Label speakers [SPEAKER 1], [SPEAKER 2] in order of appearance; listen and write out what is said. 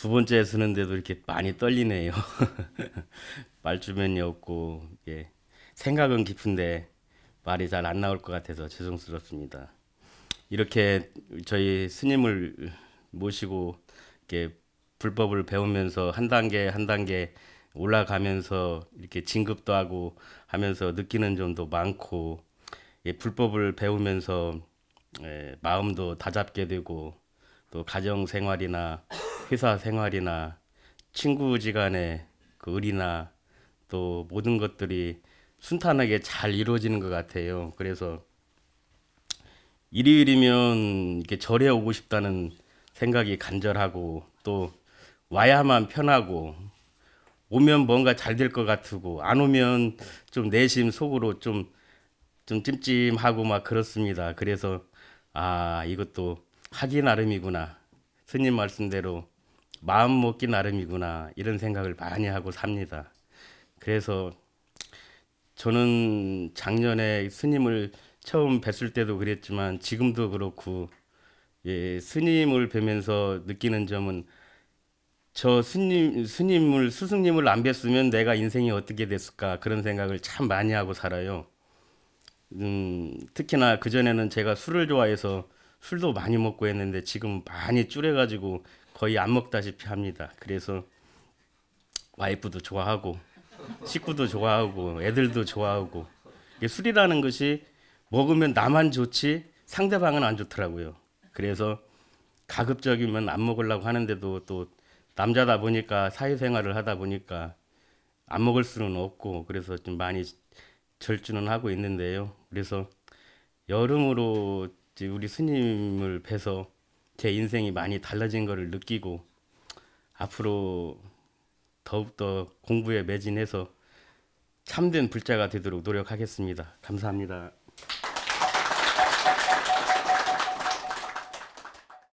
[SPEAKER 1] 두 번째 쓰는데도 이렇게 많이 떨리네요. 말주변이 없고 예. 생각은 깊은데 말이 잘 안 나올 것 같아서 죄송스럽습니다. 이렇게 저희 스님을 모시고 이렇게 불법을 배우면서 한 단계 한 단계 올라가면서 이렇게 진급도 하고 하면서 느끼는 점도 많고 예, 불법을 배우면서 예, 마음도 다잡게 되고 또 가정 생활이나 회사 생활이나 친구지간의 그 의리나 또 모든 것들이 순탄하게 잘 이루어지는 것 같아요. 그래서 일요일이면 이렇게 절에 오고 싶다는 생각이 간절하고 또 와야만 편하고 오면 뭔가 잘 될 것 같고 안 오면 좀 내심 속으로 좀좀 좀 찜찜하고 막 그렇습니다. 그래서 아 이것도 하기 나름이구나 스님 말씀대로 마음 먹기 나름이구나 이런 생각을 많이 하고 삽니다. 그래서 저는 작년에 스님을 처음 뵀을 때도 그랬지만 지금도 그렇고 예, 스님을 뵈면서 느끼는 점은 저 스님 스님을 스승님을 안 뵀으면 내가 인생이 어떻게 됐을까 그런 생각을 참 많이 하고 살아요. 음, 특히나 그 전에는 제가 술을 좋아해서 술도 많이 먹고 했는데 지금 많이 줄여가지고 거의 안 먹다시피 합니다. 그래서 와이프도 좋아하고 식구도 좋아하고 애들도 좋아하고 술이라는 것이 먹으면 나만 좋지 상대방은 안 좋더라고요. 그래서 가급적이면 안 먹으려고 하는데도 또 남자다 보니까 사회생활을 하다 보니까 안 먹을 수는 없고 그래서 좀 많이 절주는 하고 있는데요. 그래서 여름으로 우리 스님을 뵈서 제 인생이 많이 달라진 것을 느끼고 앞으로 더욱더 공부에 매진해서 참된 불자가 되도록 노력하겠습니다. 감사합니다.